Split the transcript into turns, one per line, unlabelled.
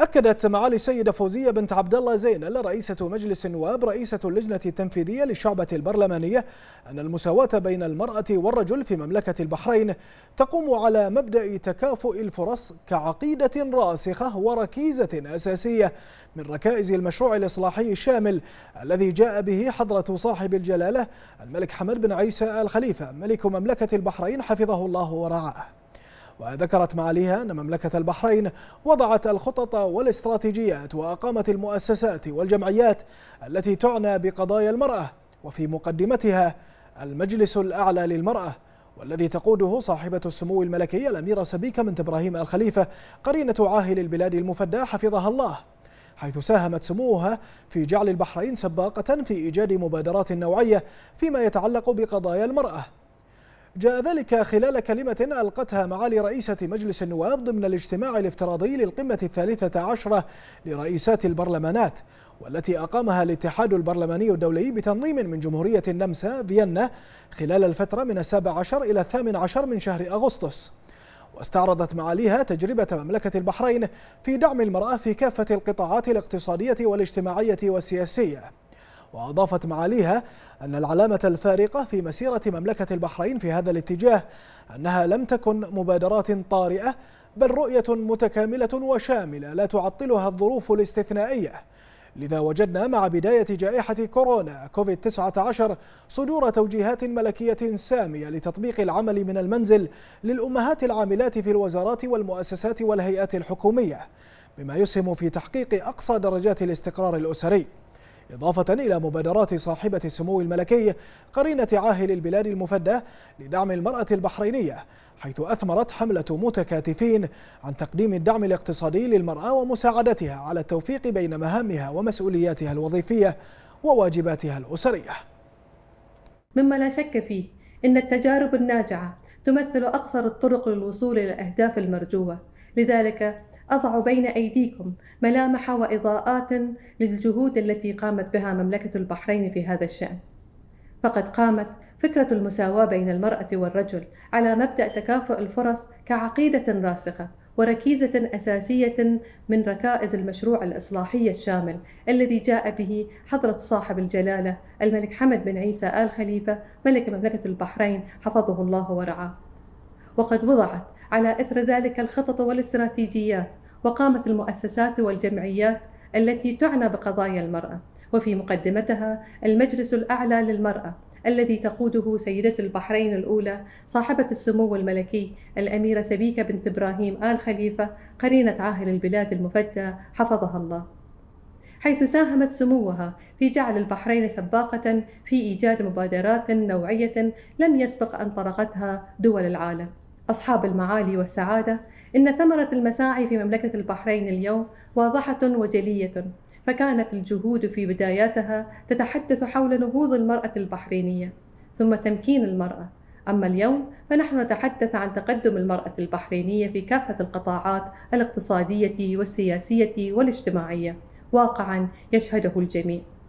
أكدت معالي السيدة فوزية بنت عبد الله زينل رئيسة مجلس النواب رئيسة اللجنة التنفيذية للشعبة البرلمانية أن المساواة بين المرأة والرجل في مملكة البحرين تقوم على مبدأ تكافؤ الفرص كعقيدة راسخة وركيزة أساسية من ركائز المشروع الإصلاحي الشامل الذي جاء به حضرة صاحب الجلالة الملك حمد بن عيسى الخليفة ملك مملكة البحرين حفظه الله ورعاه وذكرت معاليها أن مملكة البحرين وضعت الخطط والاستراتيجيات وأقامت المؤسسات والجمعيات التي تعنى بقضايا المرأة وفي مقدمتها المجلس الأعلى للمرأة والذي تقوده صاحبة السمو الملكي الأميرة سبيكة بنت إبراهيم الخليفة قرينة عاهل البلاد المفدى حفظها الله حيث ساهمت سموها في جعل البحرين سباقة في إيجاد مبادرات نوعية فيما يتعلق بقضايا المرأة جاء ذلك خلال كلمة ألقتها معالي رئيسة مجلس النواب ضمن الاجتماع الافتراضي للقمة الثالثة عشرة لرئيسات البرلمانات والتي أقامها الاتحاد البرلماني الدولي بتنظيم من جمهورية النمسا فيينا خلال الفترة من السابع عشر إلى الثامن عشر من شهر أغسطس واستعرضت معاليها تجربة مملكة البحرين في دعم المرأة في كافة القطاعات الاقتصادية والاجتماعية والسياسية وأضافت معاليها أن العلامة الفارقة في مسيرة مملكة البحرين في هذا الاتجاه أنها لم تكن مبادرات طارئة بل رؤية متكاملة وشاملة لا تعطلها الظروف الاستثنائية لذا وجدنا مع بداية جائحة كورونا كوفيد 19 صدور توجيهات ملكية سامية لتطبيق العمل من المنزل للأمهات العاملات في الوزارات والمؤسسات والهيئات الحكومية بما يسهم في تحقيق أقصى درجات الاستقرار الأسري إضافة إلى مبادرات صاحبة السمو الملكي قرينة عاهل البلاد المفدى لدعم المرأة البحرينية حيث أثمرت حملة متكاتفين عن تقديم الدعم الاقتصادي للمرأة ومساعدتها على التوفيق بين مهامها ومسؤولياتها الوظيفية وواجباتها الأسرية
مما لا شك فيه إن التجارب الناجعة تمثل أقصر الطرق للوصول إلى الأهداف المرجوة لذلك أضع بين أيديكم ملامح وإضاءات للجهود التي قامت بها مملكة البحرين في هذا الشأن فقد قامت فكرة المساواة بين المرأة والرجل على مبدأ تكافؤ الفرص كعقيدة راسخة وركيزة أساسية من ركائز المشروع الإصلاحي الشامل الذي جاء به حضرة صاحب الجلالة الملك حمد بن عيسى آل خليفة ملك مملكة البحرين حفظه الله ورعاه وقد وضعت على إثر ذلك الخطط والاستراتيجيات وقامت المؤسسات والجمعيات التي تعنى بقضايا المرأة وفي مقدمتها المجلس الأعلى للمرأة الذي تقوده سيدة البحرين الأولى صاحبة السمو الملكي الأميرة سبيكة بنت إبراهيم آل خليفة قرينة عاهل البلاد المفدى حفظها الله حيث ساهمت سموها في جعل البحرين سباقة في إيجاد مبادرات نوعية لم يسبق أن طرقتها دول العالم أصحاب المعالي والسعادة إن ثمرة المساعي في مملكة البحرين اليوم واضحة وجلية فكانت الجهود في بداياتها تتحدث حول نهوض المرأة البحرينية ثم تمكين المرأة أما اليوم فنحن نتحدث عن تقدم المرأة البحرينية في كافة القطاعات الاقتصادية والسياسية والاجتماعية واقعا يشهده الجميع